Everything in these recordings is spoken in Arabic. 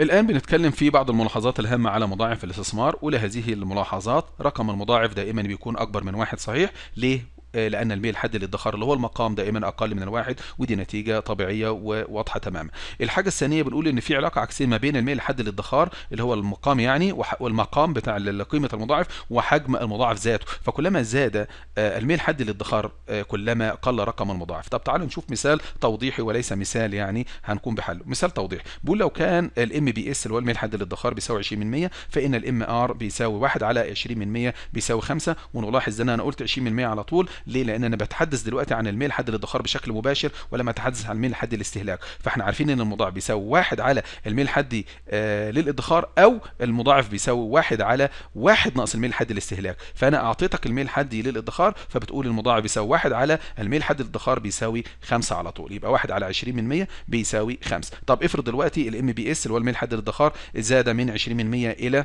الآن بنتكلم في بعض الملاحظات الهامة على مضاعف الاستثمار ولهذه الملاحظات رقم المضاعف دائما بيكون أكبر من واحد صحيح ليه؟ آه، لأن الميل الحد للادخار اللي هو المقام دائما أقل من الواحد ودي نتيجة طبيعية وواضحة تماما الحاجة الثانية بنقول إن في علاقة عكسية ما بين الميل الحد للادخار اللي هو المقام يعني والمقام بتاع قيمة المضاعف وحجم المضاعف ذاته فكلما زاد آه، الميل الحد للادخار آه، كلما قل رقم المضاعف طب تعالوا نشوف مثال توضيحي وليس مثال يعني هنكون بحله مثال توضيحي بيقول لو كان الام بي اس اللي هو الميل الحد للادخار بيساوي 20 فإن الام ار بيساوي 1 على 20 بيساوي 5 ونلاحظ ان انا قلت 20 على طول ليه لان انا بتحدث دلوقتي عن الميل حد الادخار بشكل مباشر ولما اتحدث عن الميل حد للاستهلاك فاحنا عارفين ان المضاعف بيساوي واحد على الميل الحدي آه، للادخار او المضاعف بيساوي واحد على واحد ناقص الميل الحدي للاستهلاك فانا اعطيتك الميل الحدي للادخار فبتقول المضاعف بيساوي واحد على الميل الحدي للادخار بيساوي 5 على طول يبقى واحد على 20 من 100 بيساوي 5 طب افرض دلوقتي الام بي اس اللي هو الميل الحدي للادخار زاد من 20 من 100 الى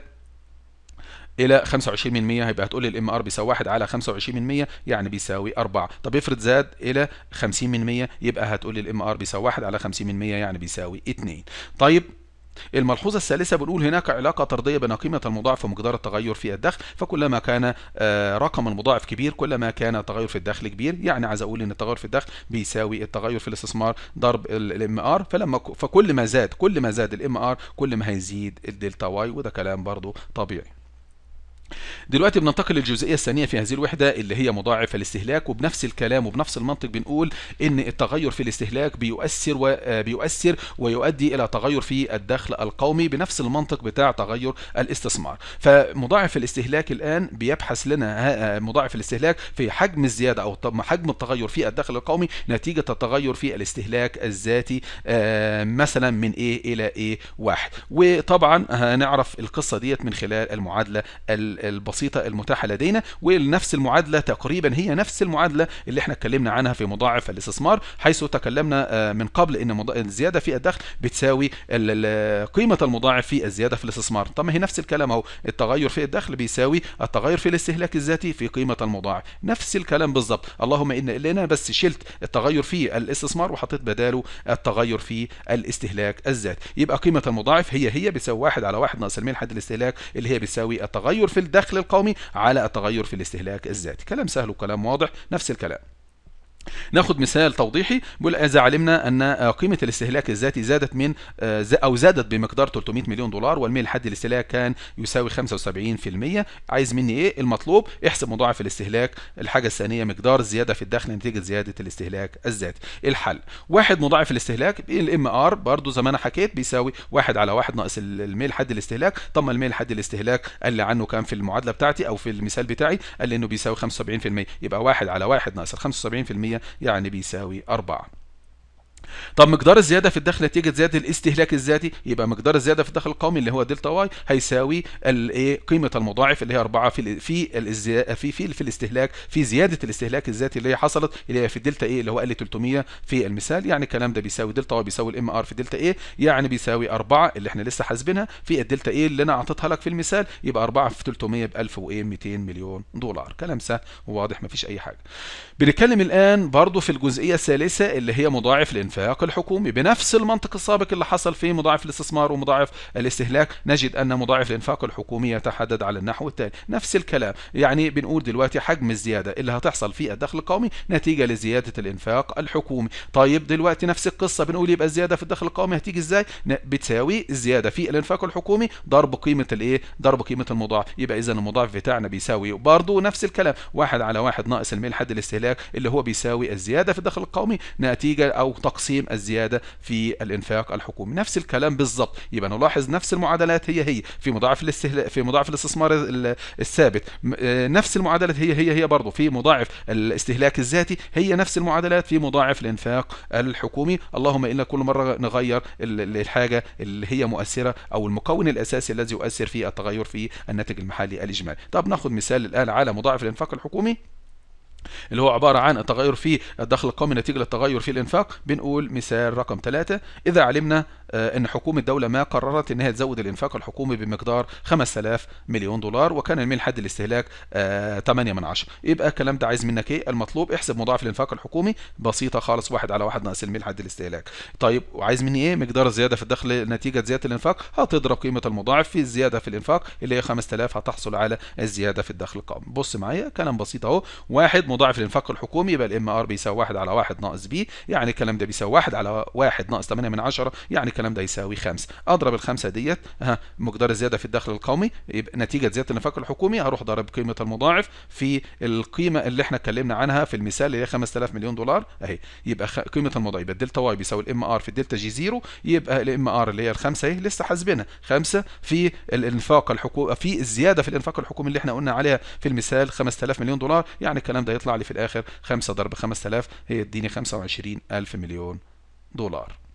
الى 25% هيبقى هتقول لي الام ار بيساوي 1 على 25% يعني بيساوي 4 طب افرض زاد الى 50% يبقى هتقول لي الام ار بيساوي 1 على 50% يعني بيساوي 2 طيب الملحوظة الثالثة بنقول هناك علاقة طردية بين قيمة المضاعف ومقدار التغير في الدخل فكلما كان آه، رقم المضاعف كبير كلما كان التغير في الدخل كبير يعني عايز اقول ان التغير في الدخل بيساوي التغير في الاستثمار ضرب الام ار فلما فكل ما زاد كل ما زاد الام ار كل ما هيزيد الدلتا واي وده كلام برضه طبيعي دلوقتي بننتقل للجزئيه الثانيه في هذه الوحده اللي هي مضاعف الاستهلاك وبنفس الكلام وبنفس المنطق بنقول ان التغير في الاستهلاك بيؤثر وبيؤثر آه، ويؤدي الى تغير في الدخل القومي بنفس المنطق بتاع تغير الاستثمار فمضاعف الاستهلاك الان بيبحث لنا آه، آه، مضاعف الاستهلاك في حجم الزياده او حجم التغير في الدخل القومي نتيجه التغير في الاستهلاك الذاتي مثلا من ايه الى ايه واحد وطبعا هنعرف القصه ديت من خلال المعادله البسيطة المتاحة لدينا ونفس المعادلة تقريبا هي نفس المعادلة اللي احنا اتكلمنا عنها في مضاعف الاستثمار حيث تكلمنا آه، من قبل ان الزيادة في الدخل بتساوي قيمة المضاعف في الزيادة في الاستثمار طب ما هي نفس الكلام اهو التغير في الدخل بيساوي التغير في الاستهلاك الذاتي في قيمة المضاعف نفس الكلام بالظبط اللهم ان اللي انا بس شلت التغير في الاستثمار وحطيت بداله التغير في الاستهلاك الذاتي يبقى قيمة المضاعف هي هي بتساوي واحد على واحد ناقص الميل حد الاستهلاك اللي هي بتساوي التغير في الدخل القومي على التغير في الاستهلاك الذاتي كلام سهل وكلام واضح نفس الكلام ناخد مثال توضيحي بيقول اذا علمنا ان قيمه الاستهلاك الذاتي زادت من آه، او زادت بمقدار 300 مليون دولار والميل الحد الاستهلاك كان يساوي 75% عايز مني ايه المطلوب احسب مضاعف الاستهلاك الحاجه الثانيه مقدار الزياده في الدخل نتيجه زياده الاستهلاك الذاتي إيه الحل واحد مضاعف الاستهلاك الام ار برضو زي ما انا حكيت بيساوي واحد على واحد ناقص الميل حد الاستهلاك طب ما الميل حد الاستهلاك قال عنه كان في المعادله بتاعتي او في المثال بتاعي قال لي انه بيساوي 75% يبقى واحد على واحد ناقص 75% يعني بيساوي 4 طب مقدار الزياده في الدخل نتيجه زياده الاستهلاك الذاتي يبقى مقدار الزياده في الدخل القومي اللي هو دلتا واي هيساوي الايه قيمه المضاعف اللي هي 4 في في في في, في الاستهلاك في زياده الاستهلاك الذاتي اللي هي حصلت اللي هي في الدلتا ايه اللي هو قال 300 في المثال يعني الكلام ده بيساوي دلتا واي بيساوي الام ار في دلتا ايه يعني بيساوي 4 اللي احنا لسه حاسبينها في الدلتا ايه اللي انا اعطيتها لك في المثال يبقى 4 في 300 ب 1000 وايه 200 مليون دولار كلام سهل وواضح مفيش اي حاجه بنتكلم الان برضو في الجزئيه الثالثه اللي هي مضاعف الانفاق الاتفاق الحكومي بنفس المنطق السابق اللي حصل فيه مضاعف الاستثمار ومضاعف الاستهلاك نجد أن مضاعف الإنفاق الحكومي يتحدد على النحو التالي نفس الكلام يعني بنقول دلوقتي حجم الزيادة اللي هتحصل في الدخل القومي نتيجة لزيادة الإنفاق الحكومي طيب دلوقتي نفس القصة بنقول يبقى الزيادة في الدخل القومي هتيجي إزاي بتساوي الزيادة في الإنفاق الحكومي ضرب قيمة الإيه ضرب قيمة المضاعف يبقى إذا المضاعف بتاعنا بيساوي برضه نفس الكلام واحد على واحد ناقص الميل حد الاستهلاك اللي هو بيساوي الزيادة في الدخل القومي نتيجة أو تقسيم تقسيم الزيادة في الإنفاق الحكومي نفس الكلام بالظبط يبقى نلاحظ نفس المعادلات هي هي في مضاعف الاستهلاك في مضاعف الاستثمار الثابت آه، نفس المعادلات هي هي هي برضه في مضاعف الاستهلاك الذاتي هي نفس المعادلات في مضاعف الإنفاق الحكومي اللهم إلا كل مرة نغير الحاجة اللي هي مؤثرة أو المكون الأساسي الذي يؤثر في التغير في الناتج المحلي الإجمالي طب ناخد مثال الآن على مضاعف الإنفاق الحكومي اللي هو عبارة عن التغير في الدخل القومي نتيجة للتغير في الإنفاق بنقول مثال رقم 3 إذا علمنا آه، ان حكومه دوله ما قررت انها تزود الانفاق الحكومي بمقدار 5000 مليون دولار وكان الميل حد الاستهلاك 8 آه، من 10 يبقى الكلام ده عايز منك ايه المطلوب احسب مضاعف الانفاق الحكومي بسيطه خالص واحد على واحد ناقص الميل حد الاستهلاك طيب وعايز مني ايه مقدار الزياده في الدخل نتيجه زياده الانفاق هتضرب قيمه المضاعف في الزياده في الانفاق اللي هي 5000 هتحصل على الزياده في الدخل القومي بص معايا كلام بسيط اهو واحد مضاعف الانفاق الحكومي يبقى الام ار بيساوي 1 على 1 ناقص بي يعني الكلام ده بيساوي 1 على 1 ناقص 8 من 10 يعني الكلام ده يساوي 5 اضرب الخمسه ديت ها مقدار الزياده في الدخل القومي يبقى نتيجه زياده النفاق الحكومي هروح ضارب قيمه المضاعف في القيمه اللي احنا اتكلمنا عنها في المثال اللي هي 5000 مليون دولار اهي يبقى قيمه المضاعف يبقى الدلتا واي بيساوي الام ار في الدلتا جي زيرو يبقى الام ار اللي هي الخمسه اهي لسه حاسبينها 5 في الانفاق الحكومي في الزياده في الانفاق الحكومي اللي احنا قلنا عليها في المثال 5000 مليون دولار يعني الكلام ده يطلع لي في الاخر 5 ضرب 5000 هي تديني 25000 مليون دولار